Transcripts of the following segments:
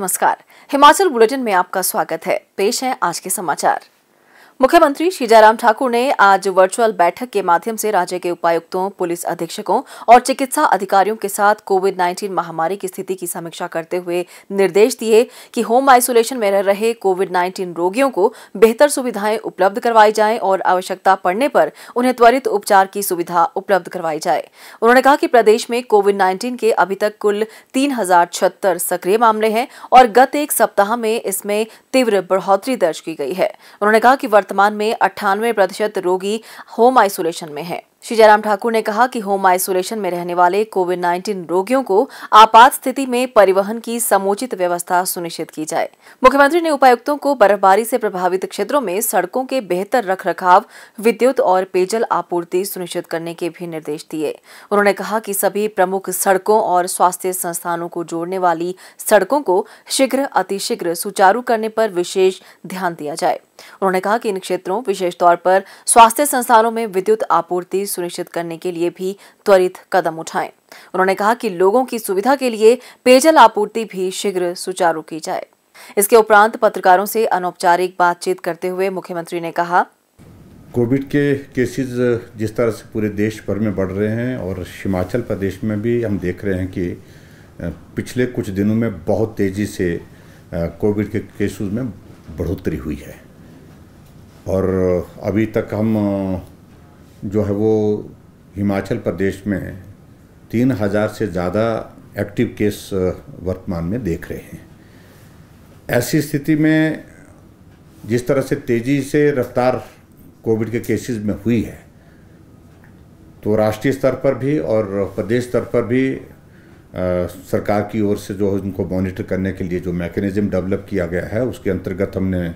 नमस्कार हिमाचल बुलेटिन में आपका स्वागत है पेश है आज के समाचार मुख्यमंत्री श्री जयराम ठाकुर ने आज वर्चुअल बैठक के माध्यम से राज्य के उपायुक्तों पुलिस अधीक्षकों और चिकित्सा अधिकारियों के साथ कोविड 19 महामारी की स्थिति की समीक्षा करते हुए निर्देश दिए कि होम आइसोलेशन में रह रहे कोविड 19 रोगियों को बेहतर सुविधाएं उपलब्ध करवाई जाएं और आवश्यकता पड़ने पर उन्हें त्वरित उपचार की सुविधा उपलब्ध करवाई जाए उन्होंने कहा कि प्रदेश में कोविड नाइन्टीन के अभी तक कुल तीन सक्रिय मामले हैं और गत एक सप्ताह में इसमें तीव्र बढ़ोतरी दर्ज की गई है उन्होंने कहा कि वर्तमान में अट्ठानवे प्रतिशत रोगी होम आइसोलेशन में हैं श्री जयराम ठाकुर ने कहा कि होम आइसोलेशन में रहने वाले कोविड 19 रोगियों को आपात स्थिति में परिवहन की समुचित व्यवस्था सुनिश्चित की जाए मुख्यमंत्री ने उपायुक्तों को बर्फबारी से प्रभावित क्षेत्रों में सड़कों के बेहतर रखरखाव विद्युत और पेयजल आपूर्ति सुनिश्चित करने के भी निर्देश दिए उन्होंने कहा कि सभी प्रमुख सड़कों और स्वास्थ्य संस्थानों को जोड़ने वाली सड़कों को शीघ्र अतिशीघ्र सुचारू करने पर विशेष ध्यान दिया जाए उन्होंने कहा कि इन क्षेत्रों विशेष तौर पर स्वास्थ्य संस्थानों में विद्युत आपूर्ति सुनिश्चित करने के लिए भी त्वरित कदम उठाएं उन्होंने कहा कि लोगों की सुविधा के लिए पेयजल आपूर्ति भी शीघ्र सुचारू की जाए इसके उपरांत पत्रकारों से अनौपचारिक बातचीत करते हुए मुख्यमंत्री ने कहा कोविड के केसेस जिस तरह से पूरे देश भर में बढ़ रहे हैं और हिमाचल प्रदेश में भी हम देख रहे हैं कि पिछले कुछ दिनों में बहुत तेज़ी से कोविड के केसेस में बढ़ोतरी हुई है और अभी तक हम जो है वो हिमाचल प्रदेश में तीन हज़ार से ज़्यादा एक्टिव केस वर्तमान में देख रहे हैं ऐसी स्थिति में जिस तरह से तेज़ी से रफ्तार कोविड के केसेस में हुई है तो राष्ट्रीय स्तर पर भी और प्रदेश स्तर पर भी आ, सरकार की ओर से जो उनको मॉनिटर करने के लिए जो मैकेनिज़्म डेवलप किया गया है उसके अंतर्गत हमने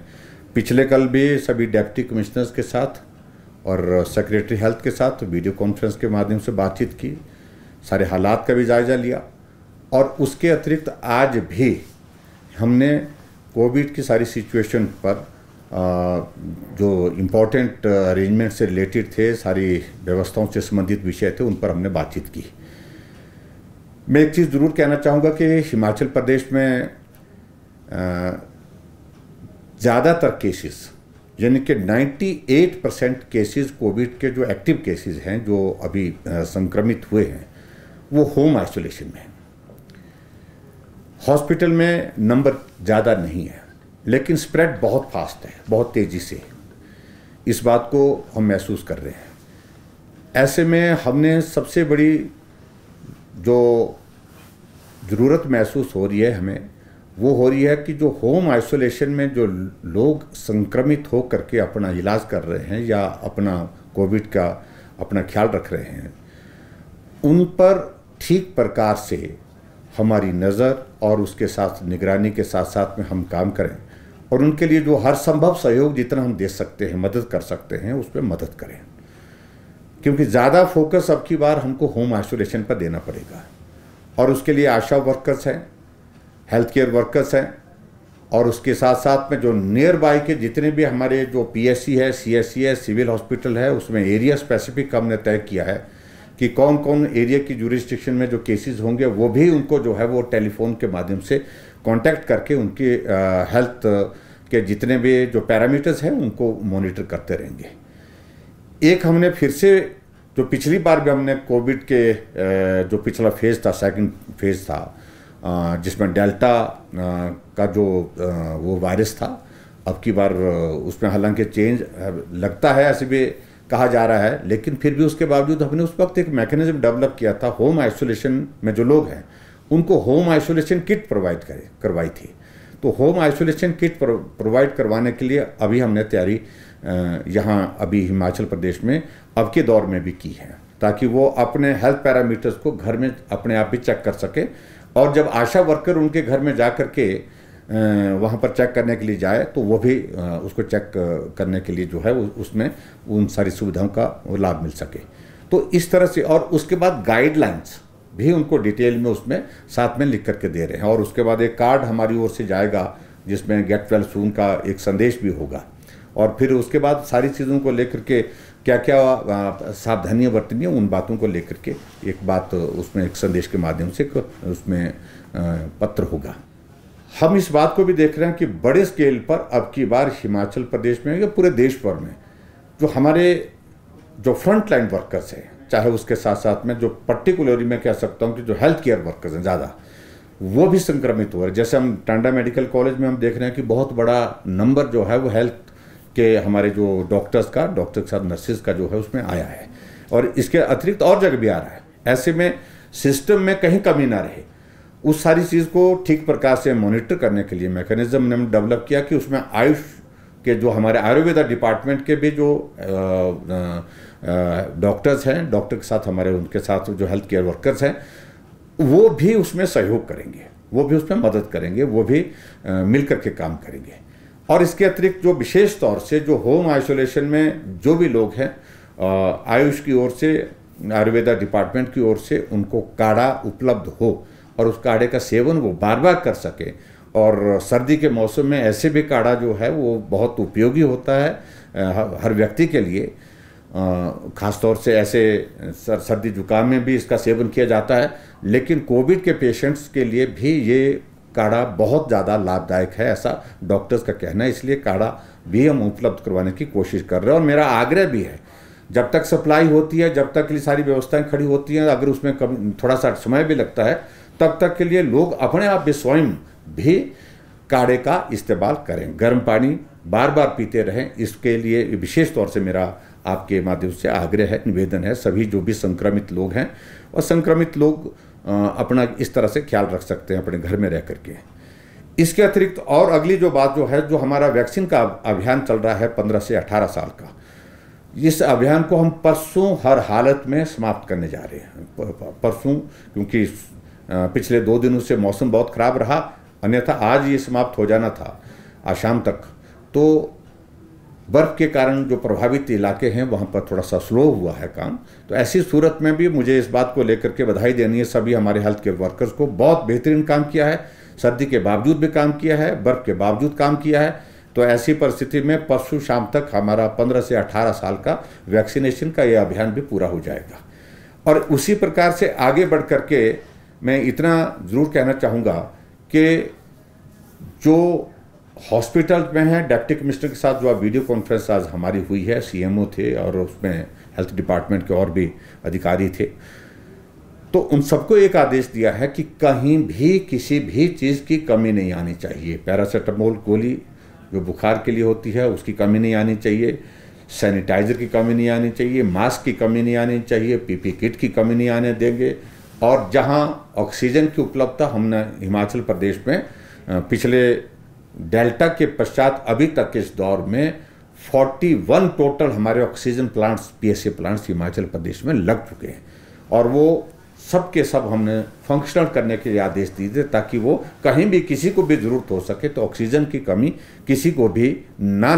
पिछले कल भी सभी डेप्टी कमिश्नर्स के साथ और सेक्रेटरी हेल्थ के साथ वीडियो कॉन्फ्रेंस के माध्यम से बातचीत की सारे हालात का भी जायज़ा लिया और उसके अतिरिक्त आज भी हमने कोविड की सारी सिचुएशन पर जो इम्पोर्टेंट अरेंजमेंट से रिलेटेड थे सारी व्यवस्थाओं से संबंधित विषय थे उन पर हमने बातचीत की मैं एक चीज़ ज़रूर कहना चाहूँगा कि हिमाचल प्रदेश में ज़्यादातर केसेस यानी कि 98 परसेंट केसेज कोविड के जो एक्टिव केसेस हैं जो अभी संक्रमित हुए हैं वो होम आइसोलेशन में हॉस्पिटल में नंबर ज़्यादा नहीं है लेकिन स्प्रेड बहुत फास्ट है बहुत तेज़ी से इस बात को हम महसूस कर रहे हैं ऐसे में हमने सबसे बड़ी जो ज़रूरत महसूस हो रही है हमें वो हो रही है कि जो होम आइसोलेशन में जो लोग संक्रमित हो करके अपना इलाज कर रहे हैं या अपना कोविड का अपना ख्याल रख रहे हैं उन पर ठीक प्रकार से हमारी नज़र और उसके साथ निगरानी के साथ साथ में हम काम करें और उनके लिए जो हर संभव सहयोग जितना हम दे सकते हैं मदद कर सकते हैं उस पर मदद करें क्योंकि ज़्यादा फोकस अब की बार हमको होम आइसोलेशन पर देना पड़ेगा और उसके लिए आशा वर्कर्स हैं हेल्थ केयर वर्कर्स हैं और उसके साथ साथ में जो नियर बाय के जितने भी हमारे जो पीएससी है सीएससी है सिविल हॉस्पिटल है उसमें एरिया स्पेसिफिक हमने तय किया है कि कौन कौन एरिया की जुरिस्डिक्शन में जो केसेस होंगे वो भी उनको जो है वो टेलीफोन के माध्यम से कांटेक्ट करके उनके हेल्थ के जितने भी जो पैरामीटर्स हैं उनको मॉनिटर करते रहेंगे एक हमने फिर से जो पिछली बार भी हमने कोविड के जो पिछला फेज़ था सेकंड फेज़ था जिसमें डेल्टा का जो वो वायरस था अब की बार उसमें हालांकि चेंज लगता है ऐसे भी कहा जा रहा है लेकिन फिर भी उसके बावजूद हमने उस वक्त एक मैकेनिज्म डेवलप किया था होम आइसोलेशन में जो लोग हैं उनको होम आइसोलेशन किट प्रोवाइड करे करवाई थी तो होम आइसोलेशन किट प्रोवाइड करवाने के लिए अभी हमने तैयारी यहाँ अभी हिमाचल प्रदेश में अब के दौर में भी की है ताकि वो अपने हेल्थ पैरामीटर्स को घर में अपने आप भी चेक कर सके और जब आशा वर्कर उनके घर में जा कर के वहाँ पर चेक करने के लिए जाए तो वो भी उसको चेक करने के लिए जो है उसमें उन सारी सुविधाओं का लाभ मिल सके तो इस तरह से और उसके बाद गाइडलाइंस भी उनको डिटेल में उसमें साथ में लिख करके दे रहे हैं और उसके बाद एक कार्ड हमारी ओर से जाएगा जिसमें गेट वेल सून का एक संदेश भी होगा और फिर उसके बाद सारी चीज़ों को लेकर के क्या क्या सावधानियाँ बरतनी है उन बातों को लेकर के एक बात उसमें एक संदेश के माध्यम से उसमें पत्र होगा हम इस बात को भी देख रहे हैं कि बड़े स्केल पर अब की बार हिमाचल प्रदेश में या पूरे देश भर में जो हमारे जो फ्रंट लाइन वर्कर्स हैं चाहे उसके साथ साथ में जो पर्टिकुलरली मैं कह सकता हूँ कि जो हेल्थ केयर वर्कर्स हैं ज़्यादा वो भी संक्रमित हो रहे हैं जैसे हम टांडा मेडिकल कॉलेज में हम देख रहे हैं कि बहुत बड़ा नंबर जो है वो हेल्थ के हमारे जो डॉक्टर्स का डॉक्टर के साथ नर्सेज का जो है उसमें आया है और इसके अतिरिक्त और जगह भी आ रहा है ऐसे में सिस्टम में कहीं कमी ना रहे उस सारी चीज़ को ठीक प्रकार से मॉनिटर करने के लिए मैकेनिज्म ने डेवलप किया कि उसमें आयुष के जो हमारे आयुर्वेदा डिपार्टमेंट के भी जो डॉक्टर्स हैं डॉक्टर के साथ हमारे उनके साथ जो हेल्थ केयर वर्कर्स हैं वो भी उसमें सहयोग करेंगे वो भी उसमें मदद करेंगे वो भी मिल के काम करेंगे और इसके अतिरिक्त जो विशेष तौर से जो होम आइसोलेशन में जो भी लोग हैं आयुष की ओर से आयुर्वेदा डिपार्टमेंट की ओर से उनको काढ़ा उपलब्ध हो और उस काढ़े का सेवन वो बार बार कर सकें और सर्दी के मौसम में ऐसे भी काढ़ा जो है वो बहुत उपयोगी होता है हर व्यक्ति के लिए खास तौर से ऐसे सर, सर्दी जुकाम में भी इसका सेवन किया जाता है लेकिन कोविड के पेशेंट्स के लिए भी ये काढ़ा बहुत ज़्यादा लाभदायक है ऐसा डॉक्टर्स का कहना है इसलिए काढ़ा भी हम उपलब्ध करवाने की कोशिश कर रहे हैं और मेरा आग्रह भी है जब तक सप्लाई होती है जब तक के लिए सारी व्यवस्थाएं खड़ी होती हैं अगर उसमें कम थोड़ा सा समय भी लगता है तब तक के लिए लोग अपने आप भी स्वयं भी काढ़े का इस्तेमाल करें गर्म पानी बार बार पीते रहें इसके लिए विशेष तौर से मेरा आपके माध्यम से आग्रह है निवेदन है सभी जो भी संक्रमित लोग हैं और संक्रमित लोग अपना इस तरह से ख्याल रख सकते हैं अपने घर में रह करके इसके अतिरिक्त और अगली जो बात जो है जो हमारा वैक्सीन का अभियान चल रहा है पंद्रह से अठारह साल का इस अभियान को हम परसों हर हालत में समाप्त करने जा रहे हैं परसों क्योंकि पिछले दो दिनों से मौसम बहुत ख़राब रहा अन्यथा आज ये समाप्त हो जाना था आज शाम तक तो बर्फ़ के कारण जो प्रभावित इलाके हैं वहाँ पर थोड़ा सा स्लो हुआ है काम तो ऐसी सूरत में भी मुझे इस बात को लेकर के बधाई देनी है सभी हमारे हेल्थ केयर वर्कर्स को बहुत बेहतरीन काम किया है सर्दी के बावजूद भी काम किया है बर्फ़ के बावजूद काम किया है तो ऐसी परिस्थिति में परसों शाम तक हमारा पंद्रह से अठारह साल का वैक्सीनेशन का यह अभियान भी पूरा हो जाएगा और उसी प्रकार से आगे बढ़ करके मैं इतना ज़रूर कहना चाहूँगा कि जो हॉस्पिटल में है डेप्टी कमिश्नर के साथ जो आप वीडियो कॉन्फ्रेंस आज हमारी हुई है सीएमओ थे और उसमें हेल्थ डिपार्टमेंट के और भी अधिकारी थे तो उन सबको एक आदेश दिया है कि कहीं भी किसी भी चीज़ की कमी नहीं आनी चाहिए पैरासीटामोल गोली जो बुखार के लिए होती है उसकी कमी नहीं आनी चाहिए सैनिटाइजर की कमी नहीं आनी चाहिए मास्क की कमी नहीं आनी चाहिए पीपी किट की कमी नहीं आने देंगे और जहां ऑक्सीजन की उपलब्धता हमने हिमाचल प्रदेश में पिछले डेल्टा के पश्चात अभी तक इस दौर में 41 टोटल हमारे oxygen plants PSA plants Himachal Pradesh में लग चुके हैं और वो सब के सब हमने फंक्शनल करने के लिए आदेश दिए थे ताकि वो कहीं भी किसी को भी ज़रूरत हो सके तो ऑक्सीजन की कमी किसी को भी ना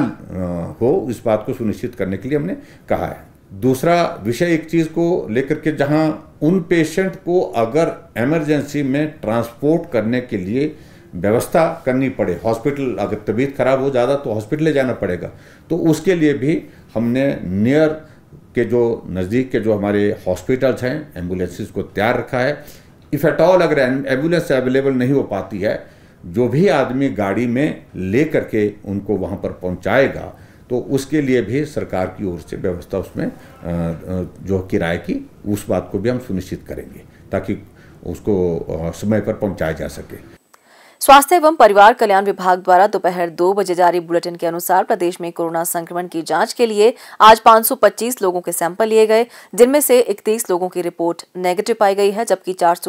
हो इस बात को सुनिश्चित करने के लिए हमने कहा है दूसरा विषय एक चीज़ को लेकर के जहाँ उन पेशेंट को अगर एमरजेंसी में ट्रांसपोर्ट करने के लिए व्यवस्था करनी पड़े हॉस्पिटल अगर तबीयत खराब हो ज़्यादा तो हॉस्पिटल ले जाना पड़ेगा तो उसके लिए भी हमने नियर के जो नज़दीक के जो हमारे हॉस्पिटल्स हैं एम्बुलेंसेज को तैयार रखा है इफ़ एट ऑल अगर एम्बुलेंस अवेलेबल नहीं हो पाती है जो भी आदमी गाड़ी में ले करके उनको वहाँ पर पहुँचाएगा तो उसके लिए भी सरकार की ओर से व्यवस्था उसमें जो किराए की उस बात को भी हम सुनिश्चित करेंगे ताकि उसको समय पर पहुँचाया जा सके स्वास्थ्य एवं परिवार कल्याण विभाग द्वारा दोपहर दो बजे जारी बुलेटिन के अनुसार प्रदेश में कोरोना संक्रमण की जांच के लिए आज 525 लोगों के सैंपल लिए गए जिनमें से 31 लोगों की रिपोर्ट नेगेटिव पाई गई है जबकि चार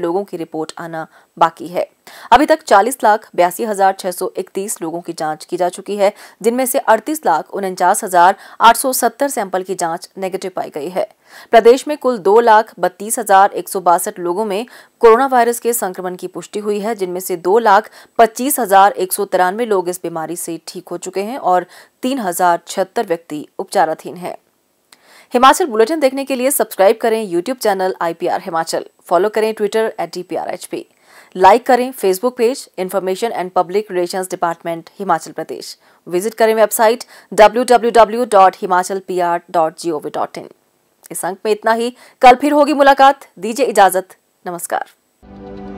लोगों की रिपोर्ट आना बाकी है अभी तक चालीस लाख बयासी हजार छह सौ इकतीस लोगों की जांच की जा चुकी है जिनमें से अड़तीस लाख उनचास हजार आठ सौ सत्तर सैंपल की जांच नेगेटिव पाई गई है प्रदेश में कुल दो लाख बत्तीस हजार एक सौ बासठ लोगों में कोरोना वायरस के संक्रमण की पुष्टि हुई है जिनमें से दो लाख पच्चीस हजार एक सौ तिरानवे लोग इस बीमारी से ठीक हो चुके हैं और तीन हजार छिहत्तर व्यक्ति उपचाराधीन हैं हिमाचल बुलेटिन देखने के लिए सब्सक्राइब करें YouTube channel IPR Himachal follow करें ट्विटर एट डी लाइक करें Facebook page information and public relations department Himachal Pradesh visit करें वेबसाइट www.himachalpr.gov.in इस अंक में इतना ही कल फिर होगी मुलाकात दीजिए इजाजत नमस्कार